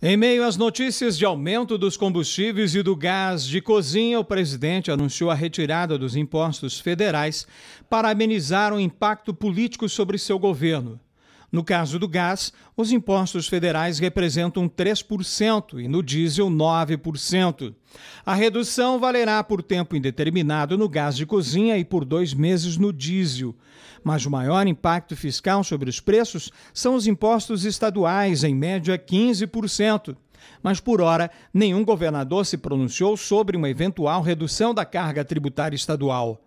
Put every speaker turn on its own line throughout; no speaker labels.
Em meio às notícias de aumento dos combustíveis e do gás de cozinha, o presidente anunciou a retirada dos impostos federais para amenizar o impacto político sobre seu governo. No caso do gás, os impostos federais representam 3% e no diesel 9%. A redução valerá por tempo indeterminado no gás de cozinha e por dois meses no diesel. Mas o maior impacto fiscal sobre os preços são os impostos estaduais, em média 15%. Mas, por hora, nenhum governador se pronunciou sobre uma eventual redução da carga tributária estadual.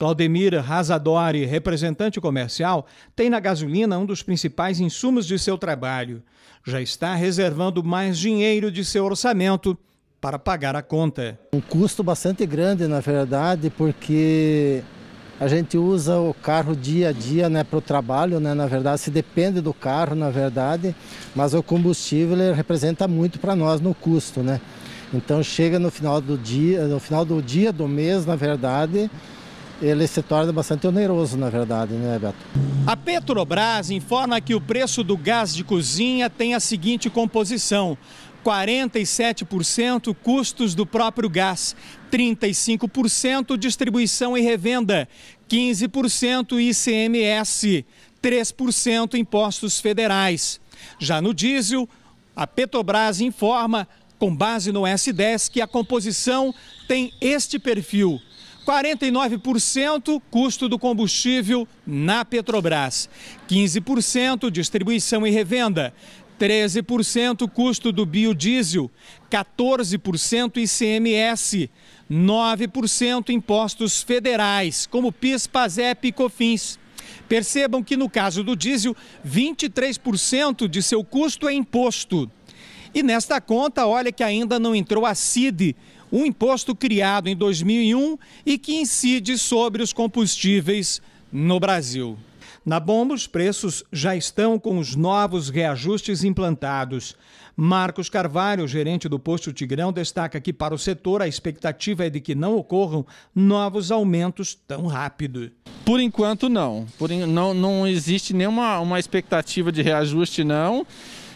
Claudemir Razadori, representante comercial, tem na gasolina um dos principais insumos de seu trabalho. Já está reservando mais dinheiro de seu orçamento para pagar a conta.
Um custo bastante grande, na verdade, porque a gente usa o carro dia a dia né, para o trabalho, né, na verdade, se depende do carro, na verdade, mas o combustível representa muito para nós no custo. Né? Então chega no final do dia, no final do dia do mês, na verdade ele se torna bastante oneroso, na verdade, né, Beto?
A Petrobras informa que o preço do gás de cozinha tem a seguinte composição: 47% custos do próprio gás, 35% distribuição e revenda, 15% ICMS, 3% impostos federais. Já no diesel, a Petrobras informa, com base no S10, que a composição tem este perfil: 49% custo do combustível na Petrobras, 15% distribuição e revenda, 13% custo do biodiesel, 14% ICMS, 9% impostos federais, como PIS, PASEP e COFINS. Percebam que no caso do diesel, 23% de seu custo é imposto. E nesta conta, olha que ainda não entrou a CID, um imposto criado em 2001 e que incide sobre os combustíveis no Brasil. Na bomba, os preços já estão com os novos reajustes implantados. Marcos Carvalho, gerente do posto Tigrão, destaca que para o setor a expectativa é de que não ocorram novos aumentos tão rápido. Por enquanto não. Por, não,
não existe nenhuma uma expectativa de reajuste, não.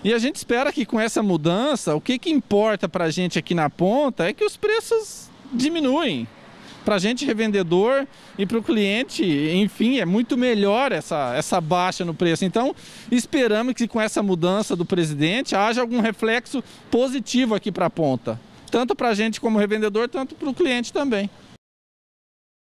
E a gente espera que com essa mudança, o que, que importa para a gente aqui na ponta é que os preços diminuem. Para a gente, revendedor, e para o cliente, enfim, é muito melhor essa, essa baixa no preço. Então, esperamos que com essa mudança do presidente haja algum reflexo positivo aqui para a ponta. Tanto para a gente como revendedor, tanto para o cliente também.